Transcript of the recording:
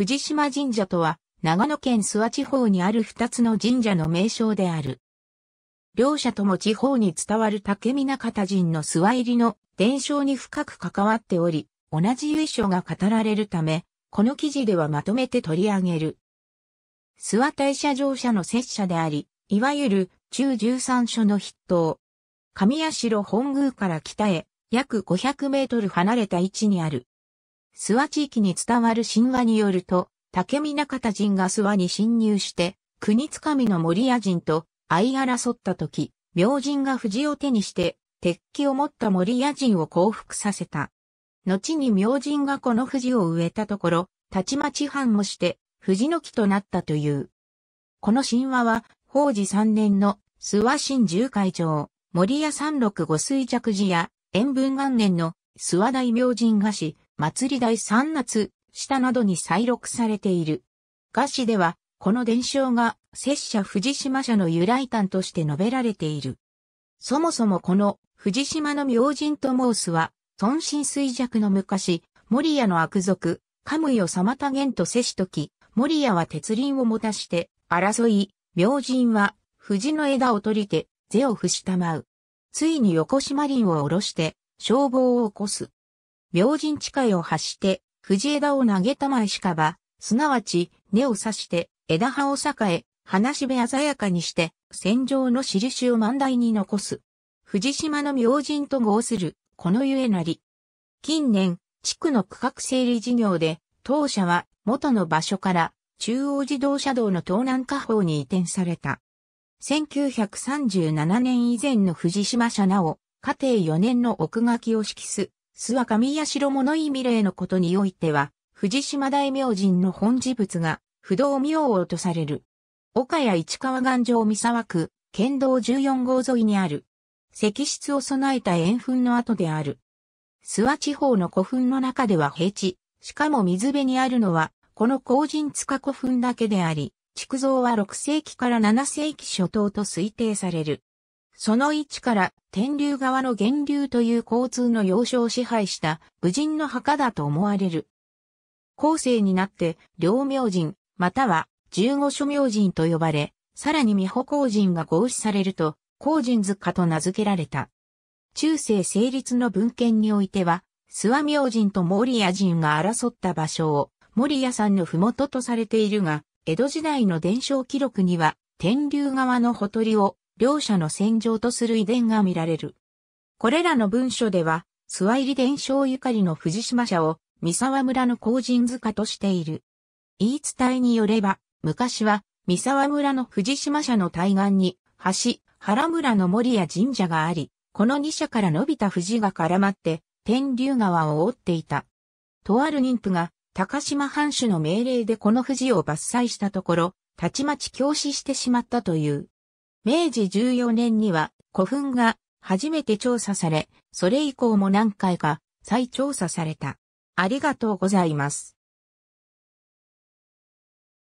藤島神社とは、長野県諏訪地方にある二つの神社の名称である。両者とも地方に伝わる竹見中田人の諏訪入りの伝承に深く関わっており、同じ由緒が語られるため、この記事ではまとめて取り上げる。諏訪大社乗車の拙者であり、いわゆる中13所の筆頭。神社本宮から北へ約500メートル離れた位置にある諏訪地域に伝わる神話によると、竹見中田人が諏訪に侵入して、国つかみの森屋人と相争った時、明神が藤を手にして、鉄器を持った森屋人を降伏させた。後に明神がこの藤を植えたところ、たちまち反もして、藤の木となったという。この神話は、法治3年の諏訪新十会長、森屋三六五水着寺や、塩分元年の諏訪大明神菓子、祭り第三夏、下などに再録されている。歌詞では、この伝承が拙者藤島社の由来譚として述べられている。そもそもこの藤島の明神と申すは、尊心衰弱の昔、守谷の悪族、カムを妨げんと接しとき、守谷は鉄輪を持たして、争い、明神は、藤の枝を取りて、是を伏したまう。ついに横島林を下ろして、消防を起こす。明神地界を発して、藤枝を投げたまえしかば、すなわち、根を刺して、枝葉を栄え、花しべ鮮やかにして、戦場の印を万代に残す。藤島の明神と合する、このゆえなり。近年、地区の区画整理事業で、当社は元の場所から中央自動車道の東南下方に移転された。1937年以前の藤島社なお、家庭4年の奥書きを揮す諏訪上神城物意味例のことにおいては、藤島大明神の本事物が不動明王とされる。岡谷市川岩城三沢区、県道14号沿いにある。石室を備えた円墳の跡である。諏訪地方の古墳の中では平地、しかも水辺にあるのは、この高人塚古墳だけであり、築造は6世紀から7世紀初頭と推定される。その位置から天竜川の源流という交通の要所を支配した武人の墓だと思われる。後世になって両明人、または十五所明人と呼ばれ、さらに美保公人が合祀されると、公人塚と名付けられた。中世成立の文献においては、諏訪明神と守谷人が争った場所を、守さんの麓とされているが、江戸時代の伝承記録には、天竜川のほとりを両者の戦場とする遺伝が見られる。これらの文書では、諏訪入リ伝承ゆかりの藤島社を三沢村の後人塚としている。言い伝えによれば、昔は三沢村の藤島社の対岸に、橋、原村の森や神社があり、この二社から伸びた藤が絡まって、天竜川を覆っていた。とある妊婦が、高島藩主の命令でこの藤を伐採したところ、たちまち教師してしまったという。明治14年には古墳が初めて調査され、それ以降も何回か再調査された。ありがとうございます。